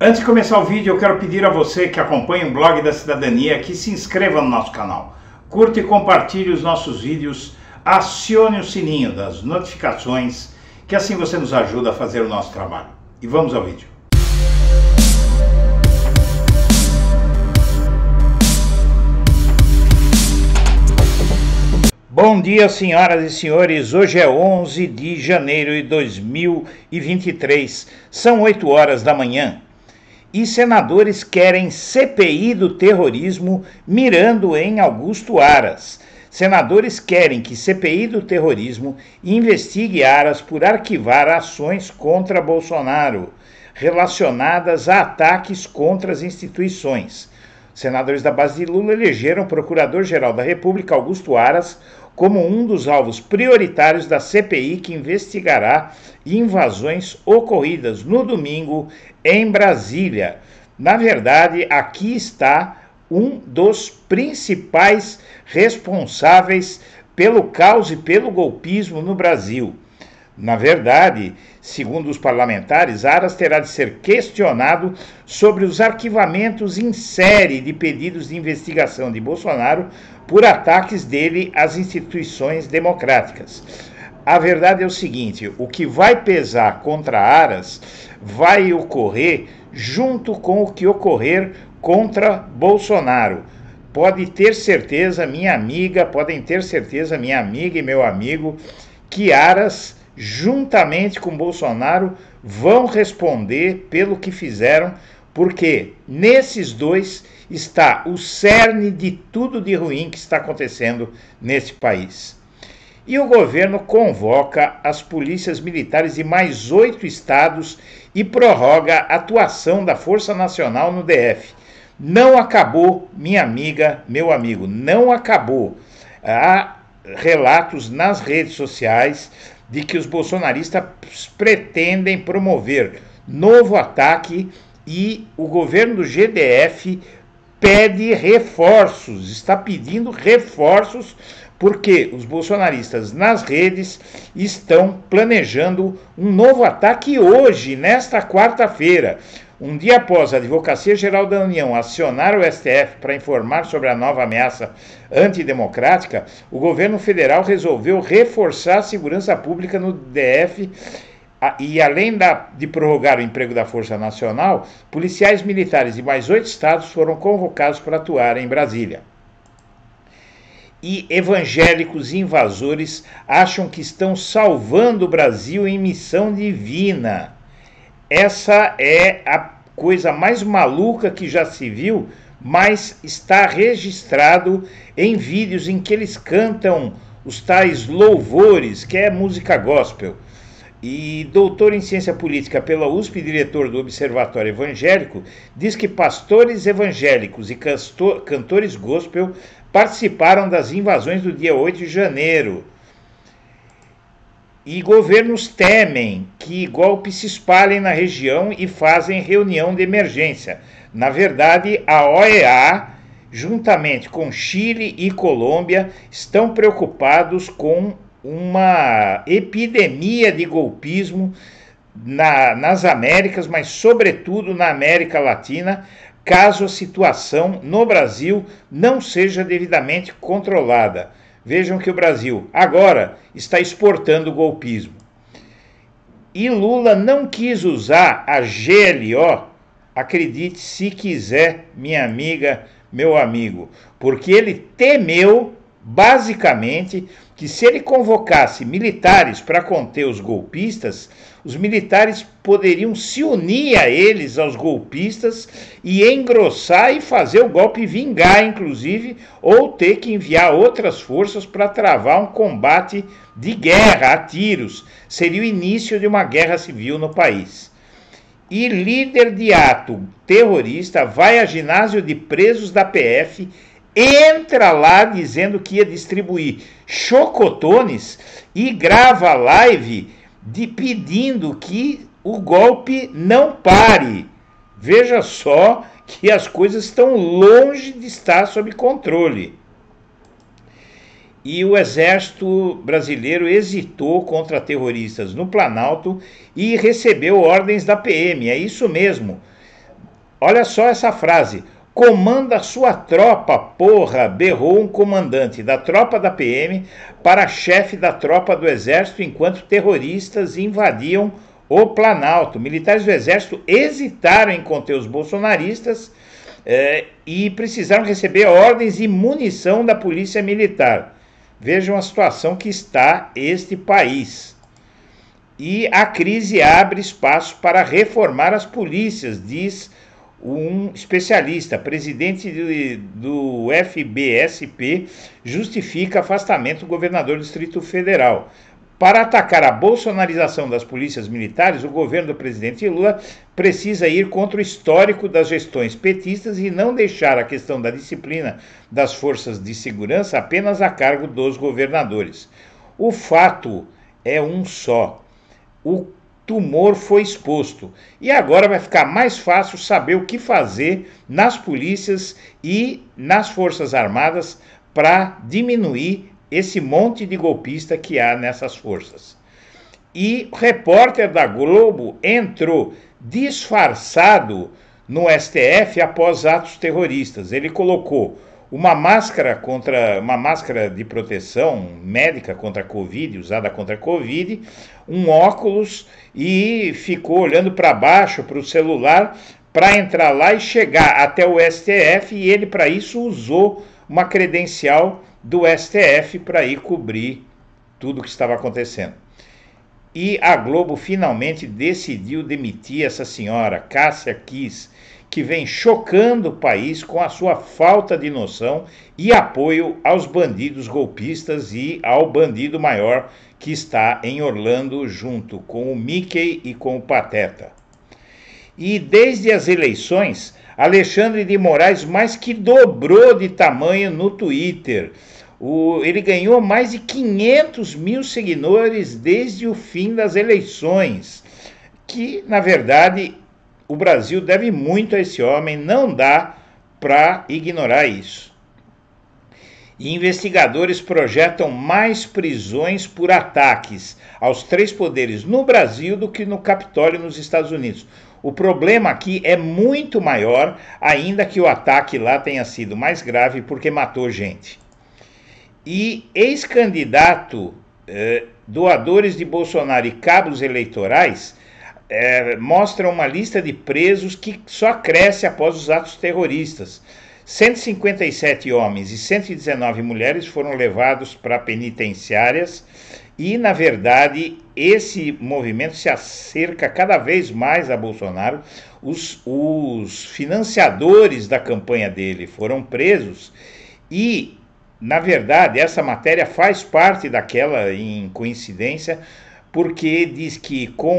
Antes de começar o vídeo, eu quero pedir a você que acompanha o blog da cidadania que se inscreva no nosso canal, curta e compartilhe os nossos vídeos, acione o sininho das notificações, que assim você nos ajuda a fazer o nosso trabalho. E vamos ao vídeo. Bom dia, senhoras e senhores. Hoje é 11 de janeiro de 2023. São 8 horas da manhã e senadores querem CPI do terrorismo mirando em Augusto Aras. Senadores querem que CPI do terrorismo investigue Aras por arquivar ações contra Bolsonaro relacionadas a ataques contra as instituições. Senadores da base de Lula elegeram o Procurador-Geral da República, Augusto Aras, como um dos alvos prioritários da CPI que investigará invasões ocorridas no domingo em Brasília. Na verdade, aqui está um dos principais responsáveis pelo caos e pelo golpismo no Brasil. Na verdade, segundo os parlamentares, Aras terá de ser questionado sobre os arquivamentos em série de pedidos de investigação de Bolsonaro por ataques dele às instituições democráticas a verdade é o seguinte: o que vai pesar contra Aras vai ocorrer junto com o que ocorrer contra Bolsonaro. Pode ter certeza, minha amiga, podem ter certeza, minha amiga e meu amigo, que Aras, juntamente com Bolsonaro, vão responder pelo que fizeram, porque nesses dois está o cerne de tudo de ruim que está acontecendo neste país. E o governo convoca as polícias militares de mais oito estados e prorroga a atuação da Força Nacional no DF. Não acabou, minha amiga, meu amigo, não acabou. Há relatos nas redes sociais de que os bolsonaristas pretendem promover novo ataque e o governo do GDF pede reforços, está pedindo reforços, porque os bolsonaristas nas redes estão planejando um novo ataque hoje, nesta quarta-feira. Um dia após a Advocacia Geral da União acionar o STF para informar sobre a nova ameaça antidemocrática, o governo federal resolveu reforçar a segurança pública no DF e além da, de prorrogar o emprego da Força Nacional, policiais militares de mais oito estados foram convocados para atuar em Brasília. E evangélicos invasores acham que estão salvando o Brasil em missão divina. Essa é a coisa mais maluca que já se viu, mas está registrado em vídeos em que eles cantam os tais louvores, que é música gospel e doutor em ciência política pela USP e diretor do Observatório Evangélico, diz que pastores evangélicos e cantores gospel participaram das invasões do dia 8 de janeiro. E governos temem que golpes se espalhem na região e fazem reunião de emergência. Na verdade, a OEA, juntamente com Chile e Colômbia, estão preocupados com uma epidemia de golpismo na, nas Américas, mas sobretudo na América Latina, caso a situação no Brasil não seja devidamente controlada. Vejam que o Brasil agora está exportando golpismo. E Lula não quis usar a GLO, acredite se quiser, minha amiga, meu amigo, porque ele temeu basicamente que se ele convocasse militares para conter os golpistas, os militares poderiam se unir a eles, aos golpistas, e engrossar e fazer o golpe vingar, inclusive, ou ter que enviar outras forças para travar um combate de guerra, a tiros. Seria o início de uma guerra civil no país e líder de ato terrorista vai a ginásio de presos da PF entra lá dizendo que ia distribuir chocotones e grava live de pedindo que o golpe não pare. Veja só que as coisas estão longe de estar sob controle. E o exército brasileiro hesitou contra terroristas no Planalto e recebeu ordens da PM. É isso mesmo. Olha só essa frase. Comanda a sua tropa, porra! berrou um comandante da tropa da PM para chefe da tropa do exército enquanto terroristas invadiam o Planalto. Militares do exército hesitaram em conter os bolsonaristas eh, e precisaram receber ordens e munição da polícia militar. Vejam a situação que está este país. E a crise abre espaço para reformar as polícias, diz um especialista, presidente do FBSP, justifica afastamento do governador do Distrito Federal. Para atacar a bolsonarização das polícias militares, o governo do presidente Lula precisa ir contra o histórico das gestões petistas e não deixar a questão da disciplina das forças de segurança apenas a cargo dos governadores. O fato é um só. O tumor foi exposto. E agora vai ficar mais fácil saber o que fazer nas polícias e nas Forças Armadas para diminuir esse monte de golpista que há nessas forças. E o repórter da Globo entrou disfarçado no STF após atos terroristas. Ele colocou uma máscara contra uma máscara de proteção médica contra a Covid, usada contra a Covid, um óculos e ficou olhando para baixo para o celular para entrar lá e chegar até o STF e ele para isso usou uma credencial do STF para ir cobrir tudo o que estava acontecendo. E a Globo finalmente decidiu demitir essa senhora, Cássia Kiss, que vem chocando o país com a sua falta de noção e apoio aos bandidos golpistas e ao bandido maior que está em Orlando junto com o Mickey e com o Pateta. E desde as eleições, Alexandre de Moraes mais que dobrou de tamanho no Twitter. O, ele ganhou mais de 500 mil seguidores desde o fim das eleições, que na verdade o Brasil deve muito a esse homem, não dá para ignorar isso. investigadores projetam mais prisões por ataques aos três poderes no Brasil do que no Capitólio nos Estados Unidos. O problema aqui é muito maior, ainda que o ataque lá tenha sido mais grave porque matou gente. E ex-candidato, eh, doadores de Bolsonaro e cabos eleitorais é, mostra uma lista de presos que só cresce após os atos terroristas. 157 homens e 119 mulheres foram levados para penitenciárias e, na verdade, esse movimento se acerca cada vez mais a Bolsonaro. Os, os financiadores da campanha dele foram presos e, na verdade, essa matéria faz parte daquela, em coincidência, porque diz que com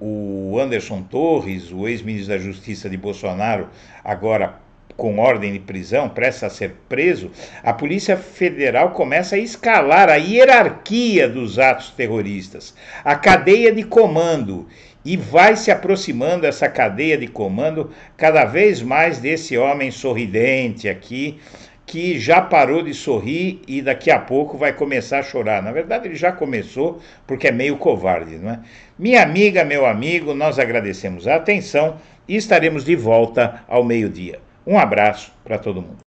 o, o Anderson Torres, o ex-ministro da Justiça de Bolsonaro, agora com ordem de prisão, presta a ser preso, a Polícia Federal começa a escalar a hierarquia dos atos terroristas, a cadeia de comando, e vai se aproximando essa cadeia de comando cada vez mais desse homem sorridente aqui, que já parou de sorrir e daqui a pouco vai começar a chorar. Na verdade, ele já começou porque é meio covarde, não é? Minha amiga, meu amigo, nós agradecemos a atenção e estaremos de volta ao meio-dia. Um abraço para todo mundo.